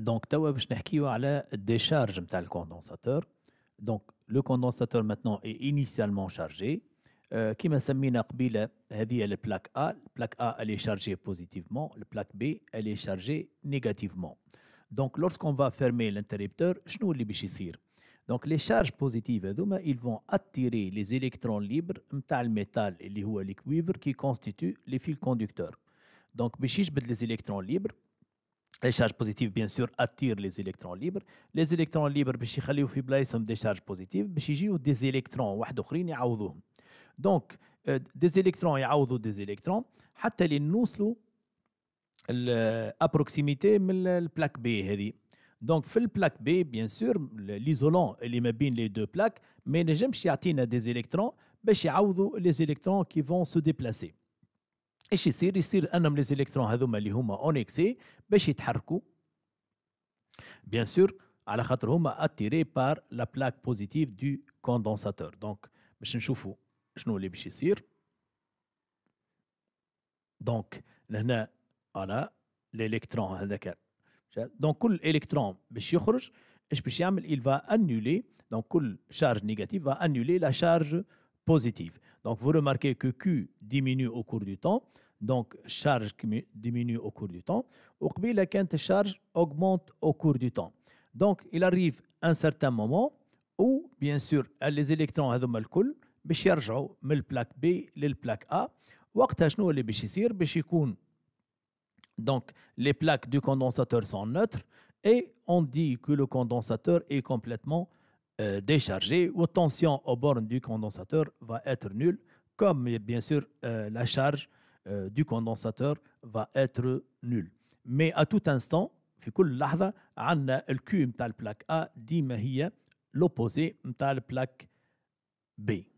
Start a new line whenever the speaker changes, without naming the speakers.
Donc توا باش نحكيو على ديشارج du condensateur. Donc, le condensateur, maintenant est initialement chargé كما سمينا قبيلة c'est la plaque A plaque A est chargée positivement plaque B elle est chargée négativement donc lorsqu'on va fermer l'interrupteur شنو اللي باش يصير Donc les charges positives, هذوما, ils vont attirer les électrons libres, نتاع métal et les le cuivre qui constitue les fils conducteurs. Donc, je veux les électrons libres, les charges positives, bien sûr, attirent les électrons libres. Les électrons libres, pour vous soient sont des charges positives. Pour qu'ils aient des électrons, un autre, ils les Donc, euh, des électrons, ils a des électrons, jusqu'à ce qu'ils à proximité de la plaque B. Donc, dans la plaque B, bien sûr, l'isolant est entre les deux plaques, mais il ne peut pas des électrons pour qu'ils les électrons qui vont se déplacer. ايش يصير؟ يصير انهم ليزيلكترون هذوما par la plaque positive du condensateur. Donc, على خاطر هما اتيري بار لا بلاك بوزيتيف دو كوندونساتور دونك باش نشوفوا شنو il va annuler donc l'électron charge va annuler la charge positive donc vous remarquez que Q diminue au cours du temps. Donc, charge diminue au cours du temps. la quinte charge augmente au cours du temps. Donc, il arrive un certain moment où, bien sûr, les électrons, هذوما de la plaque B la plaque A. donc les plaques du condensateur sont neutres et on dit que le condensateur est complètement euh, déchargé ou tension aux bornes du condensateur va être nulle comme bien sûr euh, la charge euh, du condensateur va être nulle. Mais à tout instant, il y a عندنا الكيو A l'opposé plaque B.